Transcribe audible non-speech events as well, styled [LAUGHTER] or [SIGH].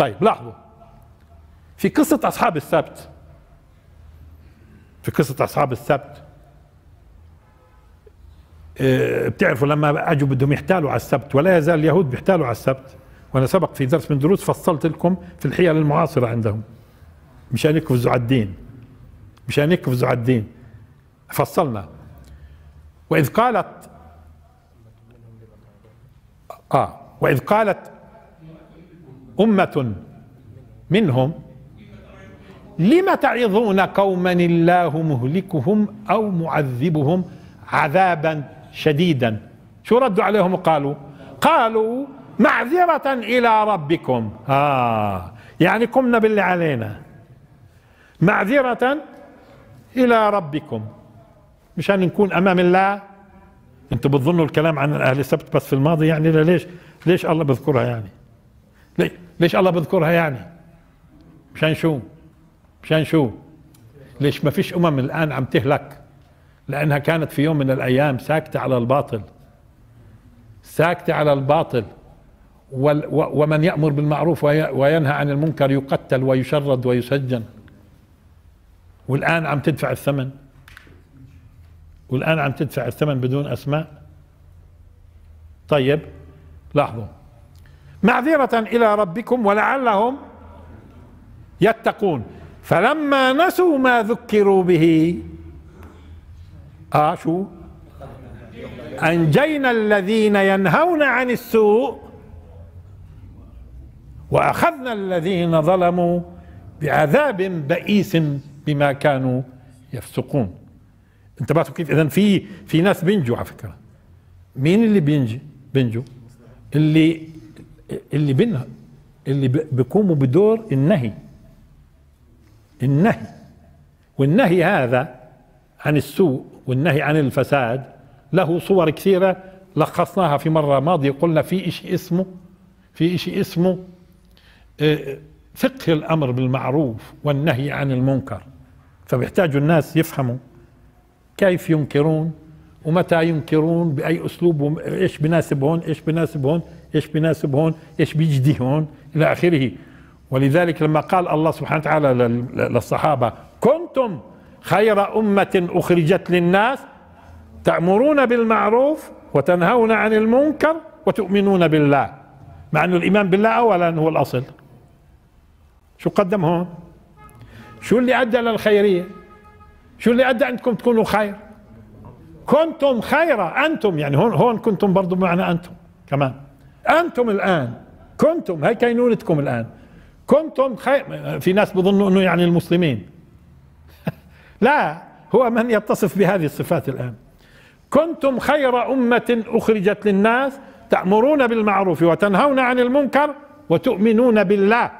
طيب لاحظوا في قصة أصحاب السبت في قصة أصحاب السبت آه، بتعرفوا لما اجوا بدهم يحتالوا على السبت ولا يزال اليهود بيحتالوا على السبت وانا سبق في درس من دروس فصلت لكم في الحيل المعاصره عندهم مشان يقفزوا على الدين مشان يقفزوا على الدين فصلنا واذ قالت اه واذ قالت أمة منهم لم تعظون قوما الله مهلكهم أو معذبهم عذابا شديدا شو ردوا عليهم وقالوا قالوا معذرة إلى ربكم آه يعني قمنا باللي علينا معذرة إلى ربكم مشان نكون أمام الله أنت بتظنوا الكلام عن أهل السبت بس في الماضي يعني ليش ليش الله بذكرها يعني ليه ليش الله بذكرها يعني مشان شو مشان شو ليش ما فيش أمم الآن عم تهلك لأنها كانت في يوم من الأيام ساكتة على الباطل ساكتة على الباطل ومن يأمر بالمعروف وينهى عن المنكر يقتل ويشرد ويسجن والآن عم تدفع الثمن والآن عم تدفع الثمن بدون أسماء طيب لاحظوا معذرة إلى ربكم ولعلهم يتقون فلما نسوا ما ذكروا به آه شو أنجينا الذين ينهون عن السوء وأخذنا الذين ظلموا بعذاب بئيس بما كانوا يفسقون انتبهتوا كيف اذا في في ناس بينجوا على فكره مين اللي بينجي بينجوا اللي اللي بينها اللي بيقوموا بدور النهي النهي والنهي هذا عن السوء والنهي عن الفساد له صور كثيرة لخصناها في مرة ماضية قلنا في إشي اسمه في إشي اسمه آه، فقه الأمر بالمعروف والنهي عن المنكر فبيحتاجوا الناس يفهموا كيف ينكرون ومتى ينكرون باي اسلوب ايش بناسب هون ايش بناسب هون ايش بناسب هون ايش بيجدي هون الى اخره ولذلك لما قال الله سبحانه وتعالى للصحابه كنتم خير امه اخرجت للناس تامرون بالمعروف وتنهون عن المنكر وتؤمنون بالله مع انه الايمان بالله اولا هو الاصل شو قدم هون شو اللي ادى للخيريه شو اللي ادى انكم تكونوا خير كنتم خيرا أنتم يعني هون, هون كنتم برضو بمعنى أنتم كمان أنتم الآن كنتم هي كينونتكم الآن كنتم خير في ناس بظنوا أنه يعني المسلمين [LAUGHS] لا هو من يتصف بهذه الصفات الآن كنتم خير أمة أخرجت للناس تأمرون بالمعروف وتنهون عن المنكر وتؤمنون بالله